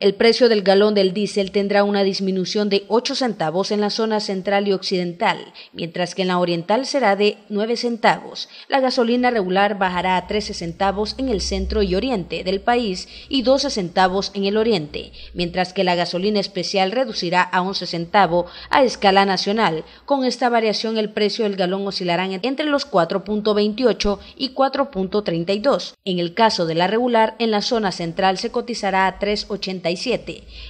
El precio del galón del diésel tendrá una disminución de 8 centavos en la zona central y occidental, mientras que en la oriental será de 9 centavos. La gasolina regular bajará a 13 centavos en el centro y oriente del país y 12 centavos en el oriente, mientras que la gasolina especial reducirá a 11 centavos a escala nacional. Con esta variación el precio del galón oscilará entre los 4.28 y 4.32. En el caso de la regular, en la zona central se cotizará a 3.80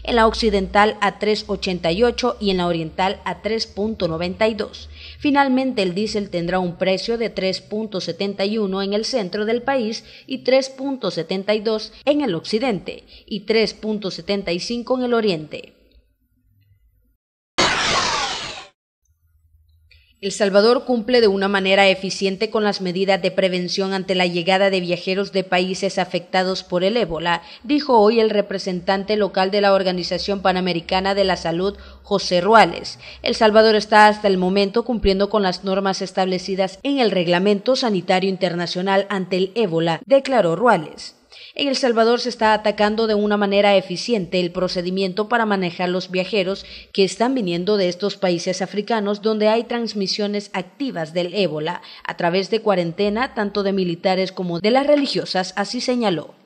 en la occidental a 3.88 y en la oriental a 3.92. Finalmente, el diésel tendrá un precio de 3.71 en el centro del país y 3.72 en el occidente y 3.75 en el oriente. El Salvador cumple de una manera eficiente con las medidas de prevención ante la llegada de viajeros de países afectados por el ébola, dijo hoy el representante local de la Organización Panamericana de la Salud, José Ruales. El Salvador está hasta el momento cumpliendo con las normas establecidas en el Reglamento Sanitario Internacional ante el ébola, declaró Ruales. El Salvador se está atacando de una manera eficiente el procedimiento para manejar los viajeros que están viniendo de estos países africanos donde hay transmisiones activas del ébola a través de cuarentena tanto de militares como de las religiosas, así señaló.